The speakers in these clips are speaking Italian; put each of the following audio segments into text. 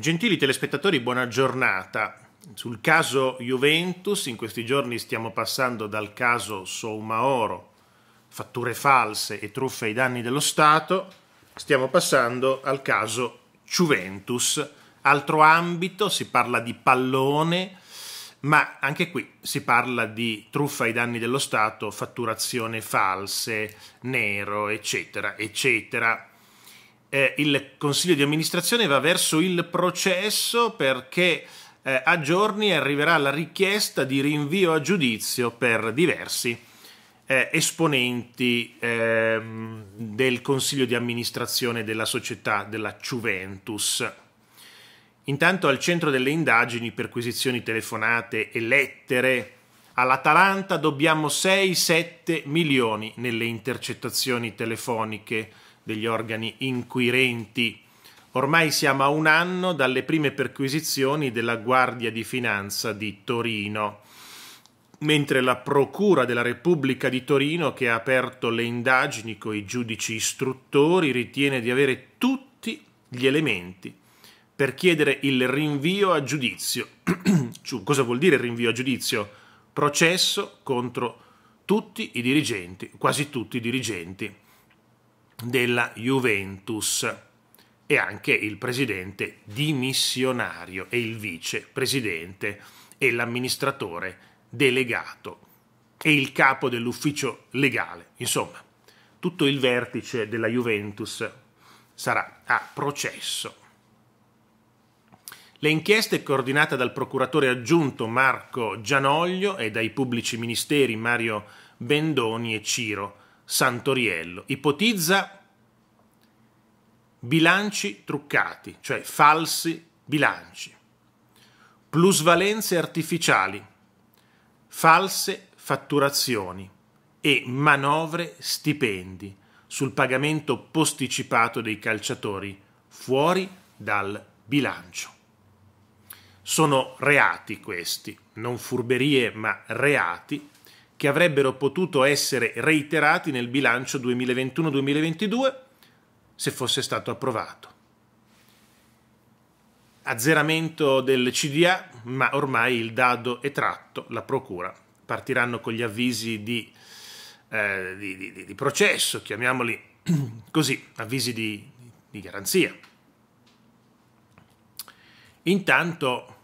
Gentili telespettatori, buona giornata. Sul caso Juventus, in questi giorni stiamo passando dal caso Soumaoro, fatture false e truffe ai danni dello Stato, stiamo passando al caso Juventus, altro ambito, si parla di pallone, ma anche qui si parla di truffa ai danni dello Stato, fatturazione false, nero, eccetera, eccetera eh, il consiglio di amministrazione va verso il processo perché eh, a giorni arriverà la richiesta di rinvio a giudizio per diversi eh, esponenti ehm, del consiglio di amministrazione della società della Juventus. Intanto al centro delle indagini, perquisizioni telefonate e lettere, all'Atalanta dobbiamo 6-7 milioni nelle intercettazioni telefoniche degli organi inquirenti. Ormai siamo a un anno dalle prime perquisizioni della Guardia di Finanza di Torino, mentre la Procura della Repubblica di Torino, che ha aperto le indagini con i giudici istruttori, ritiene di avere tutti gli elementi per chiedere il rinvio a giudizio. Cosa vuol dire rinvio a giudizio? Processo contro tutti i dirigenti, quasi tutti i dirigenti della Juventus e anche il presidente dimissionario e il vicepresidente e l'amministratore delegato e il capo dell'ufficio legale. Insomma, tutto il vertice della Juventus sarà a processo. Le inchieste coordinate dal procuratore aggiunto Marco Gianoglio e dai pubblici ministeri Mario Bendoni e Ciro Santoriello ipotizza bilanci truccati, cioè falsi bilanci, plusvalenze artificiali, false fatturazioni e manovre stipendi sul pagamento posticipato dei calciatori fuori dal bilancio. Sono reati questi, non furberie ma reati che avrebbero potuto essere reiterati nel bilancio 2021-2022 se fosse stato approvato. Azzeramento del CDA, ma ormai il dado è tratto, la Procura. Partiranno con gli avvisi di, eh, di, di, di processo, chiamiamoli così, avvisi di, di garanzia. Intanto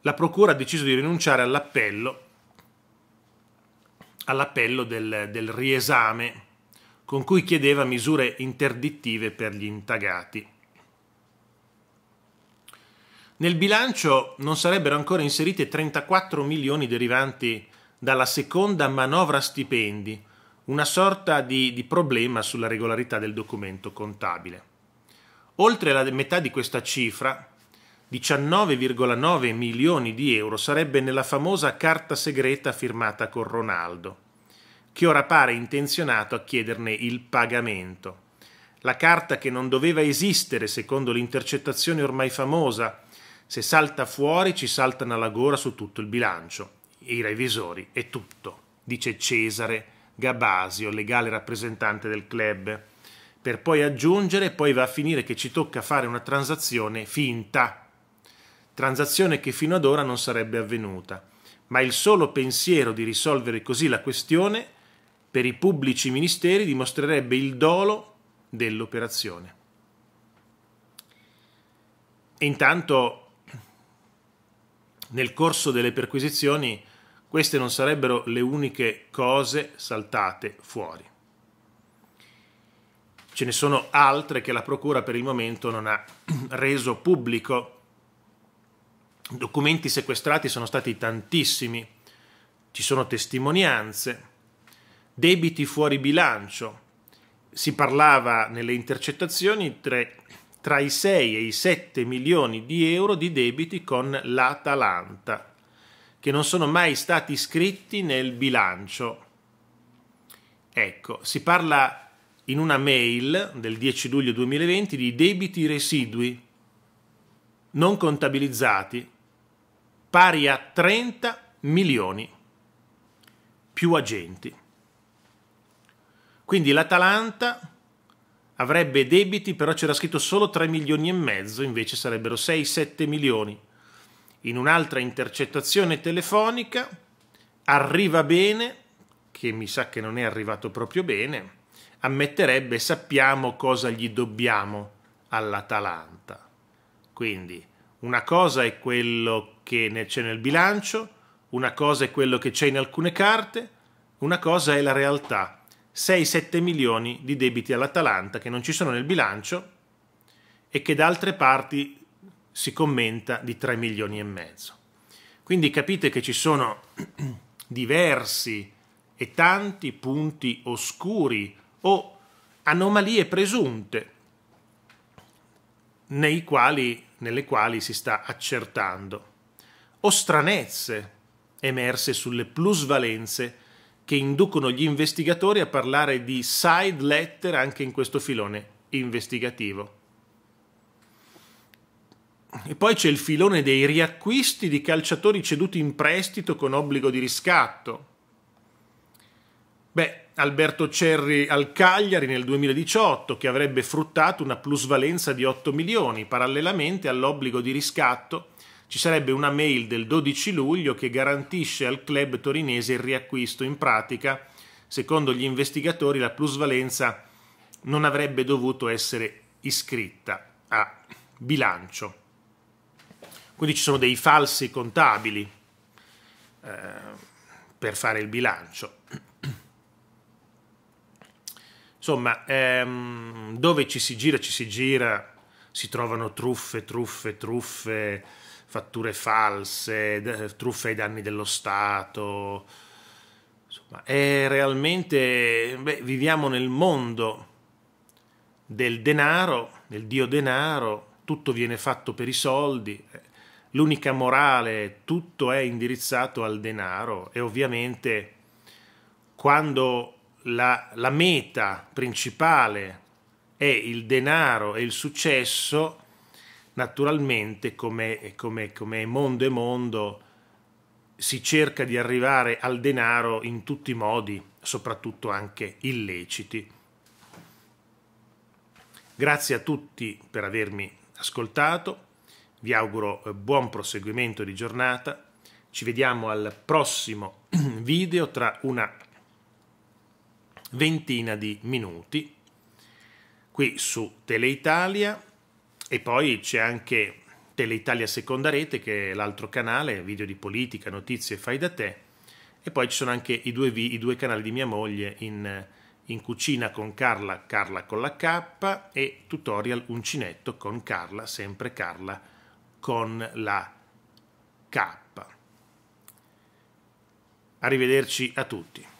la Procura ha deciso di rinunciare all'appello all'appello del, del riesame con cui chiedeva misure interdittive per gli intagati. Nel bilancio non sarebbero ancora inserite 34 milioni derivanti dalla seconda manovra stipendi, una sorta di, di, problema sulla regolarità del documento contabile. Oltre la metà di questa cifra 19,9 milioni di euro sarebbe nella famosa carta segreta firmata con Ronaldo, che ora pare intenzionato a chiederne il pagamento. La carta che non doveva esistere, secondo l'intercettazione ormai famosa, se salta fuori ci saltano alla gora su tutto il bilancio, i revisori e tutto, dice Cesare Gabasio, legale rappresentante del club, per poi aggiungere poi va a finire che ci tocca fare una transazione finta transazione che fino ad ora non sarebbe avvenuta, ma il solo pensiero di risolvere così la questione per i pubblici ministeri dimostrerebbe il dolo dell'operazione. E intanto nel corso delle perquisizioni queste non sarebbero le uniche cose saltate fuori. Ce ne sono altre che la Procura per il momento non ha reso pubblico Documenti sequestrati sono stati tantissimi, ci sono testimonianze, debiti fuori bilancio. Si parlava nelle intercettazioni tra, tra i 6 e i 7 milioni di euro di debiti con l'Atalanta, che non sono mai stati scritti nel bilancio. Ecco, si parla in una mail del 10 luglio 2020 di debiti residui non contabilizzati pari a 30 milioni più agenti. Quindi l'Atalanta avrebbe debiti, però c'era scritto solo 3 milioni e mezzo, invece sarebbero 6-7 milioni. In un'altra intercettazione telefonica arriva bene, che mi sa che non è arrivato proprio bene, ammetterebbe sappiamo cosa gli dobbiamo all'Atalanta. Quindi una cosa è quello che c'è nel bilancio, una cosa è quello che c'è in alcune carte, una cosa è la realtà. 6-7 milioni di debiti all'Atalanta che non ci sono nel bilancio e che da altre parti si commenta di 3 milioni e mezzo. Quindi capite che ci sono diversi e tanti punti oscuri o anomalie presunte nei quali nelle quali si sta accertando, o stranezze emerse sulle plusvalenze che inducono gli investigatori a parlare di side letter anche in questo filone investigativo. E poi c'è il filone dei riacquisti di calciatori ceduti in prestito con obbligo di riscatto, Beh, Alberto Cerri al Cagliari nel 2018 che avrebbe fruttato una plusvalenza di 8 milioni, parallelamente all'obbligo di riscatto ci sarebbe una mail del 12 luglio che garantisce al club torinese il riacquisto. In pratica, secondo gli investigatori, la plusvalenza non avrebbe dovuto essere iscritta a bilancio. Quindi ci sono dei falsi contabili eh, per fare il bilancio. Insomma, ehm, dove ci si gira, ci si gira, si trovano truffe, truffe, truffe, fatture false, truffe ai danni dello Stato. Insomma, è realmente, beh, viviamo nel mondo del denaro, del dio denaro, tutto viene fatto per i soldi, eh, l'unica morale, tutto è indirizzato al denaro e ovviamente quando la, la meta principale è il denaro e il successo, naturalmente come, come, come mondo e mondo si cerca di arrivare al denaro in tutti i modi, soprattutto anche illeciti. Grazie a tutti per avermi ascoltato, vi auguro eh, buon proseguimento di giornata, ci vediamo al prossimo video tra una ventina di minuti qui su Teleitalia e poi c'è anche Teleitalia Seconda Rete che è l'altro canale, video di politica, notizie, fai da te e poi ci sono anche i due, i due canali di mia moglie in, in cucina con Carla, Carla con la K e tutorial uncinetto con Carla, sempre Carla con la K. Arrivederci a tutti.